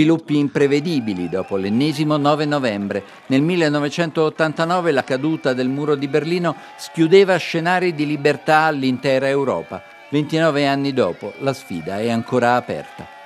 Sviluppi imprevedibili dopo l'ennesimo 9 novembre. Nel 1989 la caduta del muro di Berlino schiudeva scenari di libertà all'intera Europa. 29 anni dopo la sfida è ancora aperta.